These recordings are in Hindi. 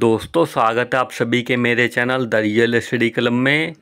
दोस्तों स्वागत है आप सभी के मेरे channel the real study club में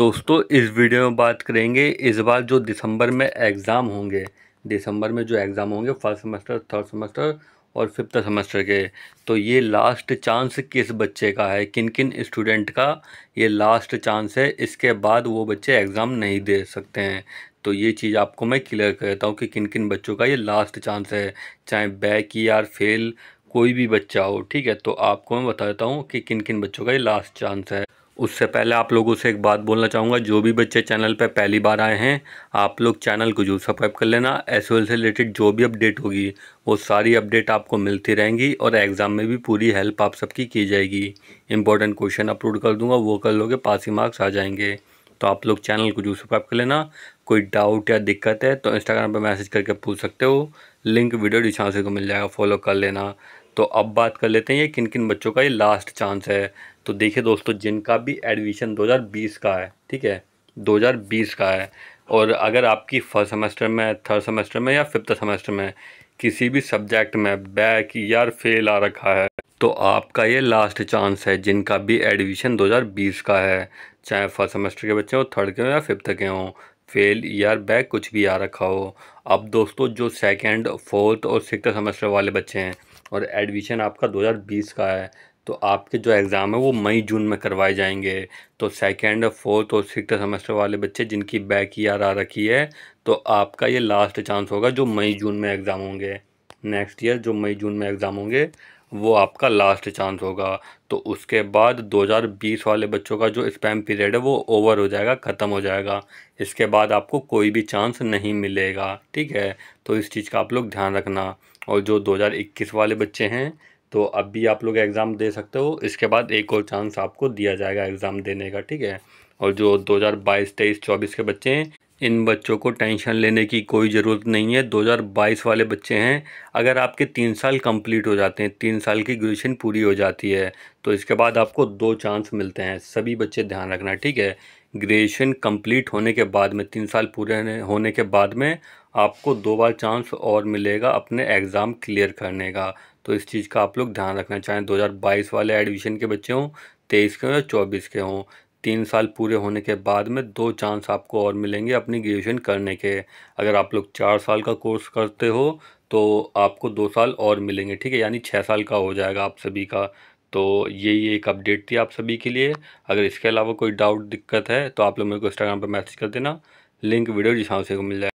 दोस्तों इस वीडियो में बात करेंगे इस बार जो दिसंबर में एग्ज़ाम होंगे दिसंबर में जो एग्ज़ाम होंगे फर्स्ट सेमेस्टर थर्ड सेमेस्टर और फिफ्थ सेमेस्टर के तो ये लास्ट चांस किस बच्चे का है किन किन स्टूडेंट का ये लास्ट चांस है इसके बाद वो बच्चे एग्ज़ाम नहीं दे सकते हैं तो ये चीज़ आपको मैं क्लियर करता हूँ कि किन किन बच्चों का ये लास्ट चांस है चाहे बैक ईयर फेल कोई भी बच्चा हो ठीक है तो आपको मैं बता देता हूँ कि किन किन बच्चों का ये लास्ट चांस है उससे पहले आप लोगों से एक बात बोलना चाहूँगा जो भी बच्चे चैनल पर पहली बार आए हैं आप लोग चैनल को जो सब्सक्राइब कर लेना एस से रिलेटेड जो भी अपडेट होगी वो सारी अपडेट आपको मिलती रहेंगी और एग्ज़ाम में भी पूरी हेल्प आप सबकी की जाएगी इंपॉर्टेंट क्वेश्चन अपलोड कर दूँगा वो कर लोगे पास ही मार्क्स आ जाएंगे तो आप लोग चैनल को जो सब्सक्राइब कर लेना कोई डाउट या दिक्कत है तो इंस्टाग्राम पर मैसेज करके पूछ सकते हो लिंक वीडियो डिशांसी से को मिल जाएगा फॉलो कर लेना तो अब बात कर लेते हैं ये किन किन बच्चों का ये लास्ट चांस है तो देखिए दोस्तों जिनका भी एडमिशन 2020 का है ठीक है 2020 का है और अगर आपकी फर्स्ट सेमेस्टर में थर्ड सेमेस्टर में या फिफ्थ सेमेस्टर में किसी भी सब्जेक्ट में बैक यार फेल आ रखा है तो आपका ये लास्ट चांस है जिनका भी एडमिशन 2020 का है चाहे फर्स्ट सेमेस्टर के बच्चे हों थर्ड के हों या फिफ्थ के हों फेल ईयर बैक कुछ भी आ रखा हो अब दोस्तों जो सेकंड फोर्थ और सिक्स सेमेस्टर वाले बच्चे हैं और एडमिशन आपका 2020 का है तो आपके जो एग्ज़ाम है वो मई जून में करवाए जाएंगे तो सेकेंड फोर्थ और सिक्स सेमेस्टर वाले बच्चे जिनकी बैक ईयर आ रखी है तो आपका ये लास्ट चांस होगा जो मई जून में एग्ज़ाम होंगे नेक्स्ट ईयर जो मई जून में एग्ज़ाम होंगे वो आपका लास्ट चांस होगा तो उसके बाद 2020 वाले बच्चों का जो स्पैम पीरियड है वो ओवर हो जाएगा ख़त्म हो जाएगा इसके बाद आपको कोई भी चांस नहीं मिलेगा ठीक है तो इस चीज़ का आप लोग ध्यान रखना और जो 2021 वाले बच्चे हैं तो अब भी आप लोग एग्ज़ाम दे सकते हो इसके बाद एक और चांस आपको दिया जाएगा एग्ज़ाम देने का ठीक है और जो 2022, 23, 24 के बच्चे हैं इन बच्चों को टेंशन लेने की कोई ज़रूरत नहीं है 2022 वाले बच्चे हैं अगर आपके तीन साल कंप्लीट हो जाते हैं तीन साल की ग्रेजुएशन पूरी हो जाती है तो इसके बाद आपको दो चांस मिलते हैं सभी बच्चे ध्यान रखना ठीक है ग्रेजुएशन कंप्लीट होने के बाद में तीन साल पूरे होने के बाद में आपको दो बार चांस और मिलेगा अपने एग्ज़ाम क्लियर करने का तो इस चीज़ का आप लोग ध्यान रखना चाहें दो वाले एडमिशन के बच्चे हों तेईस के हों या चौबीस के हों तीन साल पूरे होने के बाद में दो चांस आपको और मिलेंगे अपनी ग्रेजुएशन करने के अगर आप लोग चार साल का कोर्स करते हो तो आपको दो साल और मिलेंगे ठीक है यानी छः साल का हो जाएगा आप सभी का तो यही एक अपडेट थी आप सभी के लिए अगर इसके अलावा कोई डाउट दिक्कत है तो आप लोग मेरे को इंस्टाग्राम पर मैसेज कर देना लिंक वीडियो जिस को मिल जाएगा